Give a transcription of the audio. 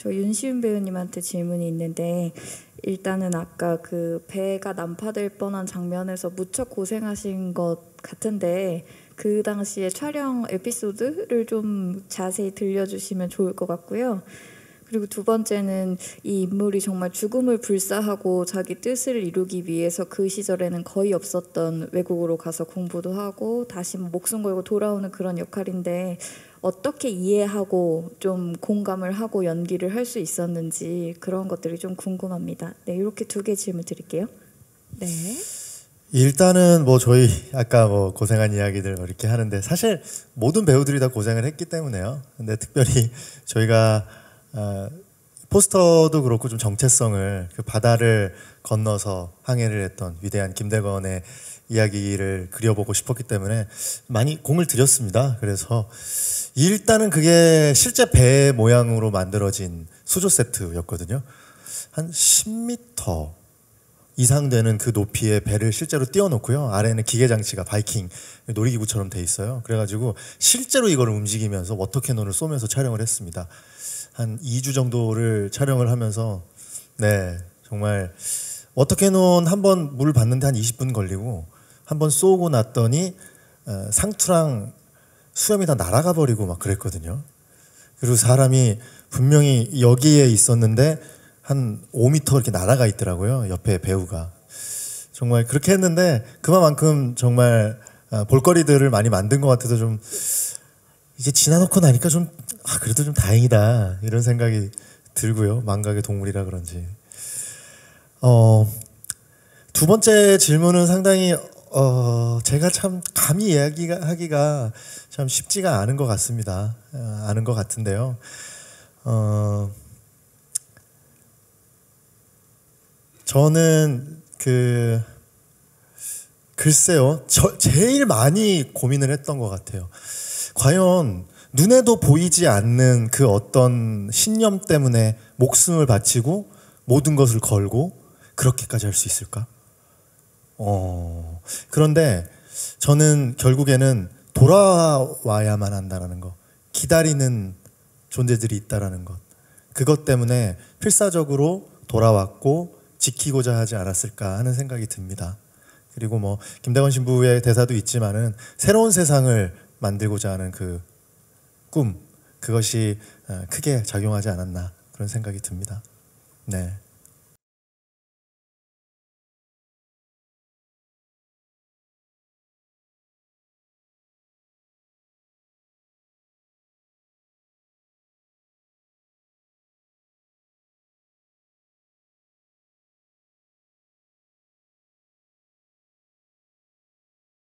저 윤시윤 배우님한테 질문이 있는데 일단은 아까 그 배가 난파될 뻔한 장면에서 무척 고생하신 것 같은데 그 당시에 촬영 에피소드를 좀 자세히 들려주시면 좋을 것 같고요. 그리고 두 번째는 이 인물이 정말 죽음을 불사하고 자기 뜻을 이루기 위해서 그 시절에는 거의 없었던 외국으로 가서 공부도 하고 다시 뭐 목숨 걸고 돌아오는 그런 역할인데 어떻게 이해하고 좀 공감을 하고 연기를 할 수 있었는지 그런 것들이 좀 궁금합니다. 네, 이렇게 두 개 질문 드릴게요. 네. 일단은 뭐 저희 아까 뭐 고생한 이야기들 뭐 이렇게 하는데 사실 모든 배우들이 다 고생을 했기 때문에요. 근데 특별히 저희가 어, 포스터도 그렇고 좀 정체성을 그 바다를 건너서 항해를 했던 위대한 김대건의 이야기를 그려보고 싶었기 때문에 많이 공을 들였습니다. 그래서 일단은 그게 실제 배 모양으로 만들어진 수조 세트였거든요. 한 10m 이상 되는 그높이의 배를 실제로 띄워놓고요. 아래는 기계 장치가 바이킹 놀이기구처럼 돼 있어요. 그래가지고 실제로 이걸 움직이면서 워터캐논을 쏘면서 촬영을 했습니다. 한 2주 정도를 촬영을 하면서 네 정말 어떻게는 한번물을봤는데한 20분 걸리고 한 번 쏘고 났더니 어, 상투랑 수염이 다 날아가 버리고 막 그랬거든요. 그리고 사람이 분명히 여기에 있었는데 한 5미터 이렇게 날아가 있더라고요. 옆에 배우가. 정말 그렇게 했는데 그만큼 정말 어, 볼거리들을 많이 만든 것 같아서 좀 이제 지나놓고 나니까 좀 아, 그래도 좀 다행이다 이런 생각이 들고요. 망각의 동물이라 그런지. 어, 두 번째 질문은 상당히 어, 제가 참 감히 이야기 하기가 참 쉽지가 않은 것 같습니다. 아는 어, 것 같은데요. 어, 저는 그 글쎄요, 저, 제일 많이 고민을 했던 것 같아요. 과연 눈에도 보이지 않는 그 어떤 신념 때문에 목숨을 바치고 모든 것을 걸고 그렇게까지 할 수 있을까? 어, 그런데 저는 결국에는 돌아와야만 한다라는 것, 기다리는 존재들이 있다라는 것, 그것 때문에 필사적으로 돌아왔고 지키고자 하지 않았을까 하는 생각이 듭니다. 그리고 뭐 김대건 신부의 대사도 있지만은 새로운 세상을 만들고자 하는 그 꿈, 그것이 어, 크게 작용하지 않았나 그런 생각이 듭니다. 네.